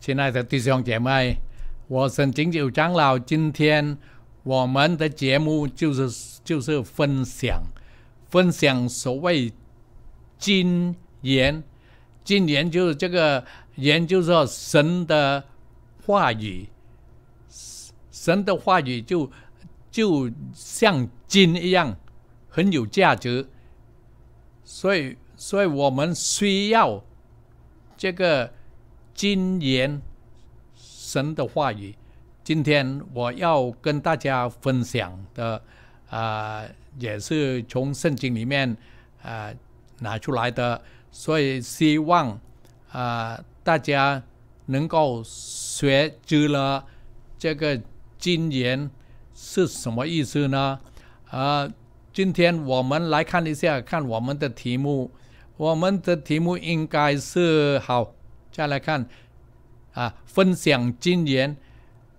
亲爱的弟兄姐妹，我神拯救长老，今天我们的节目就是就是分享，分享所谓金言，金言就是这个言，就是说神的话语，神的话语就就像金一样，很有价值，所以，所以我们需要这个。金言，神的话语。今天我要跟大家分享的，啊，也是从圣经里面啊拿出来的。所以希望啊大家能够学知了这个金言是什么意思呢？啊，今天我们来看一下，看我们的题目。我们的题目应该是好。再来看，啊，分享经验，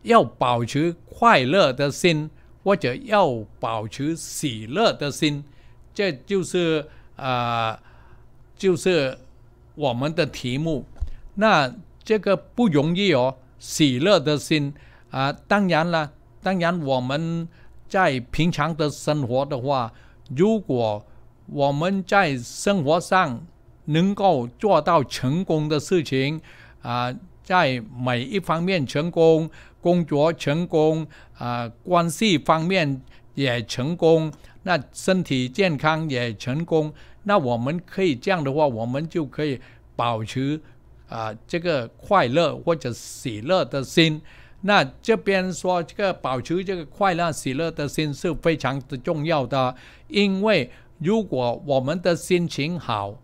要保持快乐的心，或者要保持喜乐的心，这就是啊，就是我们的题目。那这个不容易哦，喜乐的心啊，当然了，当然我们在平常的生活的话，如果我们在生活上，能够做到成功的事情，啊，在每一方面成功，工作成功，啊，关系方面也成功，那身体健康也成功。那我们可以这样的话，我们就可以保持啊这个快乐或者喜乐的心。那这边说这个保持这个快乐喜乐的心是非常之重要的，因为如果我们的心情好，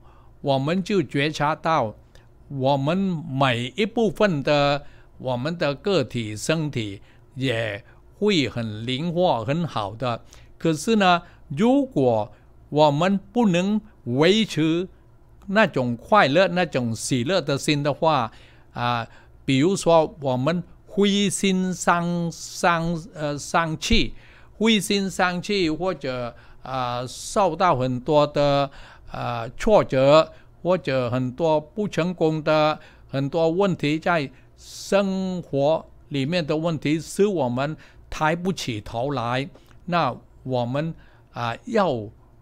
我们就觉察到，我们每一部分的我们的个体身体也会很灵活、很好的。可是呢，如果我们不能维持那种快乐、那种喜乐的心的话，啊，比如说我们灰心丧丧呃丧气，灰心丧气，或者啊受到很多的。啊，挫折或者很多不成功的很多问题，在生活里面的问题，使我们抬不起头来。那我们啊，要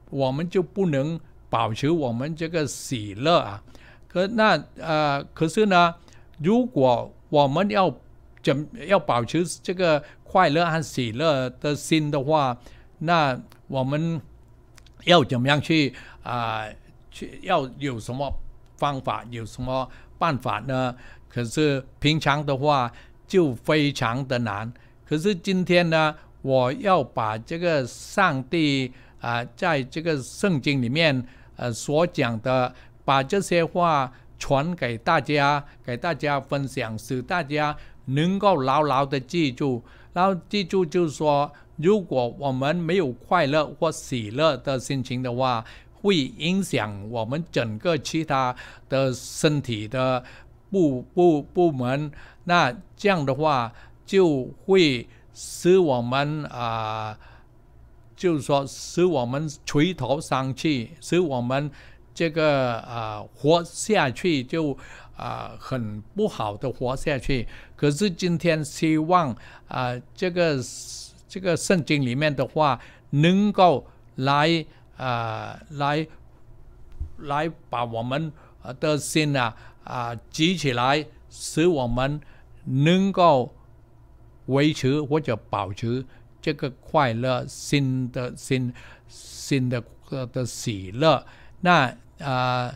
我们就不能保持我们这个喜乐啊。可那呃，可是呢，如果我们要怎要保持这个快乐和喜乐的心的话，那我们。要怎么样去啊？去要有什么方法？有什么办法呢？可是平常的话就非常的难。可是今天呢，我要把这个上帝啊，在这个圣经里面呃所讲的，把这些话传给大家，给大家分享，使大家能够牢牢的记住。然后记住就是说。如果我们没有快乐或喜乐的心情的话，会影响我们整个其他的身体的部部部门。那这样的话，就会使我们啊，就是说，使我们垂头丧气，使我们这个啊，活下去就啊很不好的活下去。可是今天希望啊，这个。这个圣经里面的话，能够来啊，来，来把我们的心啊啊举起来，使我们能够维持或者保持这个快乐心的心心的的喜乐。那啊，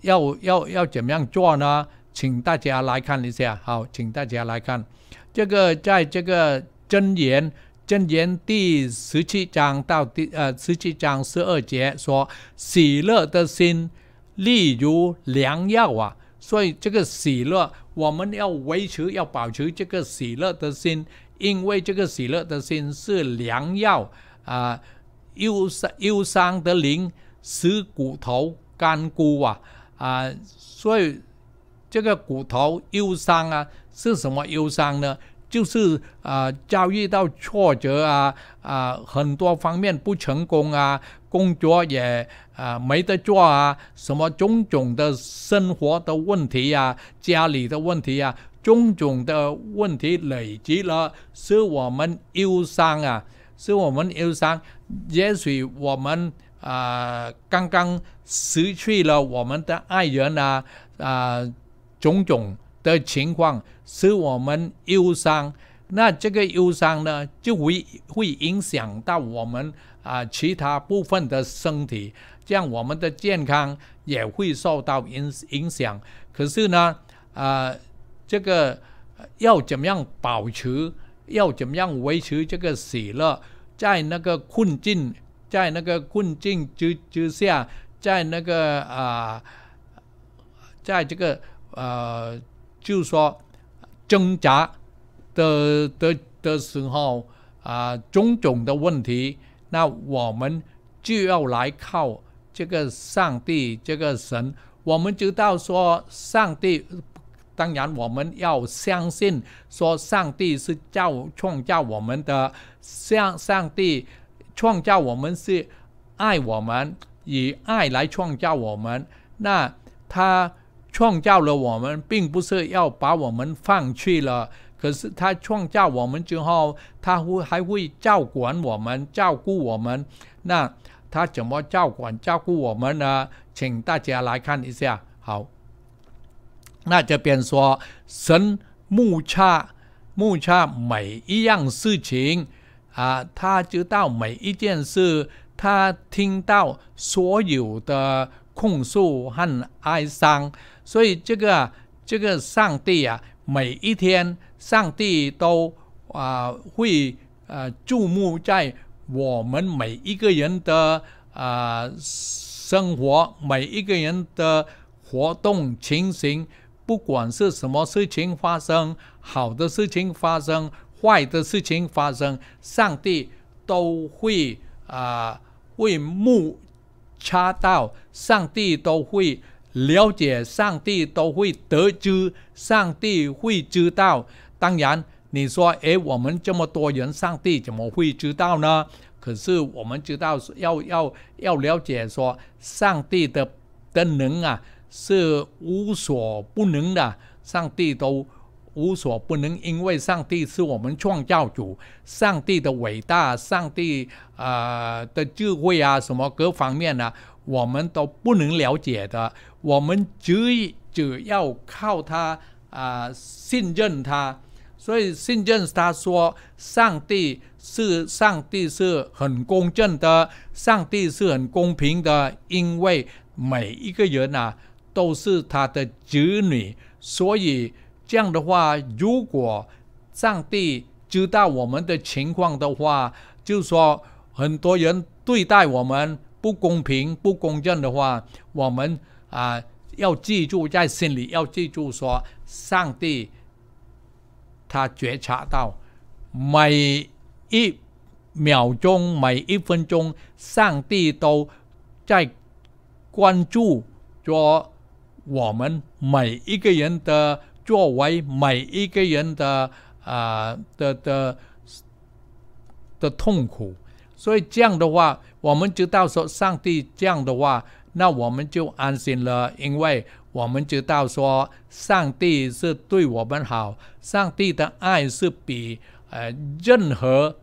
要要要怎么样做呢？请大家来看一下。好，请大家来看，这个在这个真言。真言第十七章到第呃十七章十二节说，喜乐的心，例如良药啊。所以这个喜乐，我们要维持，要保持这个喜乐的心，因为这个喜乐的心是良药啊。忧伤忧伤的灵，是骨头干枯啊啊。所以这个骨头忧伤啊，是什么忧伤呢？就是啊，遭遇到挫折啊，啊，很多方面不成功啊，工作也啊没得做啊，什么种种的生活的问题啊，家里的问题啊，种种的问题累积了，使我们忧伤啊，使我们忧伤。也许我们啊，刚刚失去了我们的爱人啊，啊，种种。的情况使我们忧伤，那这个忧伤呢，就会会影响到我们啊其他部分的身体，这样我们的健康也会受到影影响。可是呢，啊，这个要怎么样保持，要怎么样维持这个喜乐，在那个困境，在那个困境之之下，在那个啊，在这个呃。就说挣扎的的的时候啊，种种的问题，那我们就要来靠这个上帝，这个神。我们知道说，上帝当然我们要相信，说上帝是造创造我们的，上上帝创造我们是爱我们，以爱来创造我们。那他。创造了我们，并不是要把我们放弃了。可是他创造我们之后，他会还会照管我们、照顾我们。那他怎么照管、照顾我们呢？请大家来看一下。好，那这边说，神目测目测每一样事情啊，他知道每一件事，他听到所有的。控诉和哀伤，所以这个这个上帝啊，每一天，上帝都啊会啊注目在我们每一个人的啊生活，每一个人的活动情形，不管是什么事情发生，好的事情发生，坏的事情发生，上帝都会啊为目。查到，上帝都会了解，上帝都会得知，上帝会知道。当然，你说，哎，我们这么多人，上帝怎么会知道呢？可是我们知道，要要要了解，说上帝的的能啊，是无所不能的，上帝都。无所不能，因为上帝是我们创造主。上帝的伟大，上帝啊的智慧啊，什么各方面呢，我们都不能了解的。我们只只要靠他啊，信任他。所以，信任他说，上帝是上帝是很公正的，上帝是很公平的，因为每一个人啊都是他的子女，所以。这样的话，如果上帝知道我们的情况的话，就说，很多人对待我们不公平、不公正的话，我们啊要记住在心里，要记住说，上帝他觉察到，每一秒钟、每一分钟，上帝都在关注着我们每一个人的。作为每一个人的啊的的的痛苦，所以这样的话，我们知道说上帝这样的话，那我们就安心了，因为我们知道说上帝是对我们好，上帝的爱是比呃任何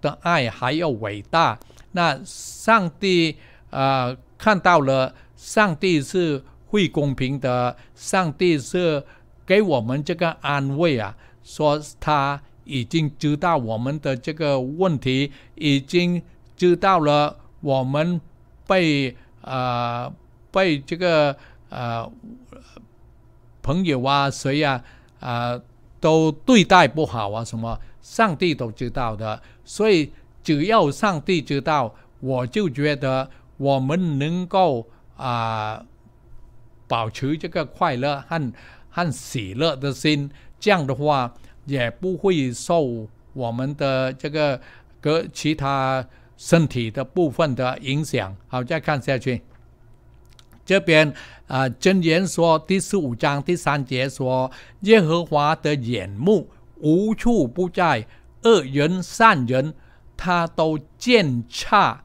的爱还要伟大。那上帝啊看到了，上帝是会公平的，上帝是。给我们这个安慰啊，说他已经知道我们的这个问题，已经知道了我们被呃被这个呃朋友啊谁啊啊都对待不好啊什么，上帝都知道的，所以只要上帝知道，我就觉得我们能够啊保持这个快乐很。和喜乐的心，这样的话也不会受我们的这个和其他身体的部分的影响。好，再看下去，这边啊，真言说第十五章第三节说，耶和华的眼目无处不在，恶人善人他都见察，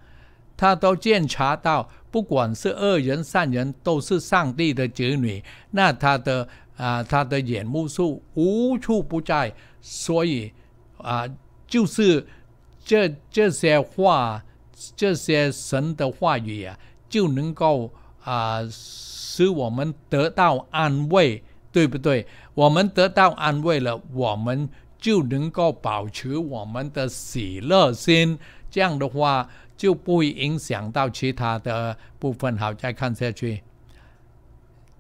他都见察到，不管是恶人善人，都是上帝的子女。那他的。啊，他的眼目摩无处不在，所以啊，就是这这些话，这些神的话语啊，就能够啊，使我们得到安慰，对不对？我们得到安慰了，我们就能够保持我们的喜乐心。这样的话，就不会影响到其他的部分。好，再看下去。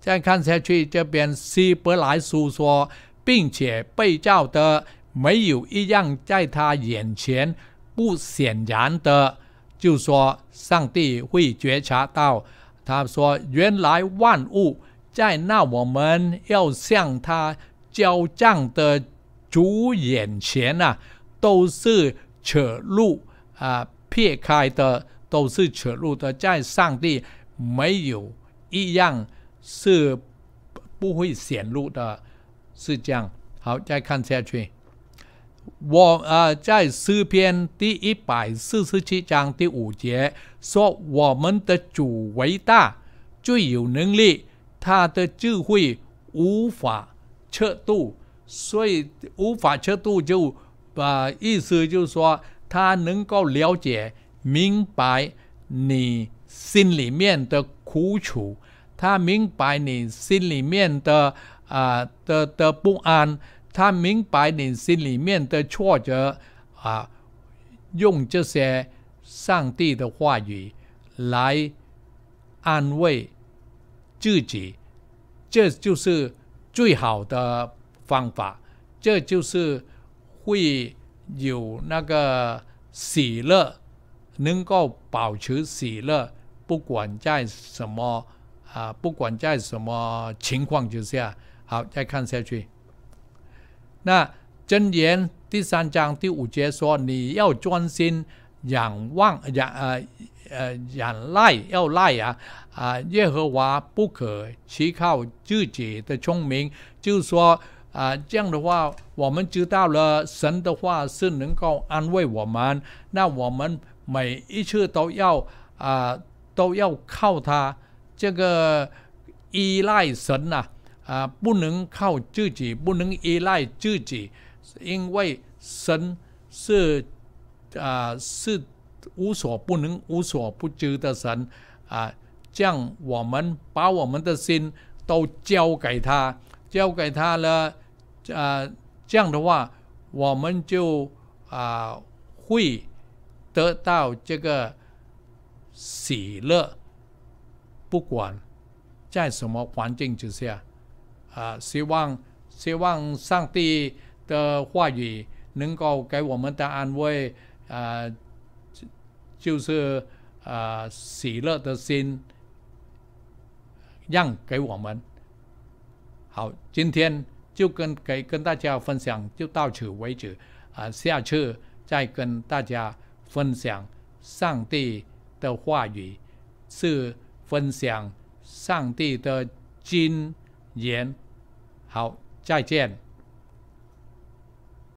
再看下去，这边希伯来书说，并且被照的没有一样，在他眼前不显然的，就说上帝会觉察到。他说：“原来万物在那我们要向他交账的主眼前啊，都是扯路啊，撇开的，都是扯路的，在上帝没有一样。”是不会显露的，是这样。好，再看下去。我呃，在诗篇第一百四十七章第五节说：“我们的主伟大，最有能力，他的智慧无法测度，所以无法测度就把意思就是说，他能够了解、明白你心里面的苦楚。”他明白你心里面的啊的的不安，他明白你心里面的挫折啊，用这些上帝的话语来安慰自己，这就是最好的方法，这就是会有那个喜乐，能够保持喜乐，不管在什么。啊，不管在什么情况，之下，好再看下去。那箴言第三章第五节说：“你要专心仰望仰呃呃仰赖要赖啊啊耶和华，不可依靠自己的聪明。”就是说啊，这样的话，我们知道了神的话是能够安慰我们，那我们每一次都要啊都要靠他。这个依赖神呐，啊，不能靠自己，不能依赖自己，因为神是，啊，是无所不能、无所不知的神，啊，这样我们把我们的心都交给他，交给他了，啊，这样的话，我们就啊会得到这个喜乐。不管在什么环境之下，啊，希望希望上帝的话语能够给我们的安慰，啊，就是啊喜乐的心，让给我们。好，今天就跟给跟大家分享就到此为止，啊，下次再跟大家分享上帝的话语是。分享上帝的经言，好，再见。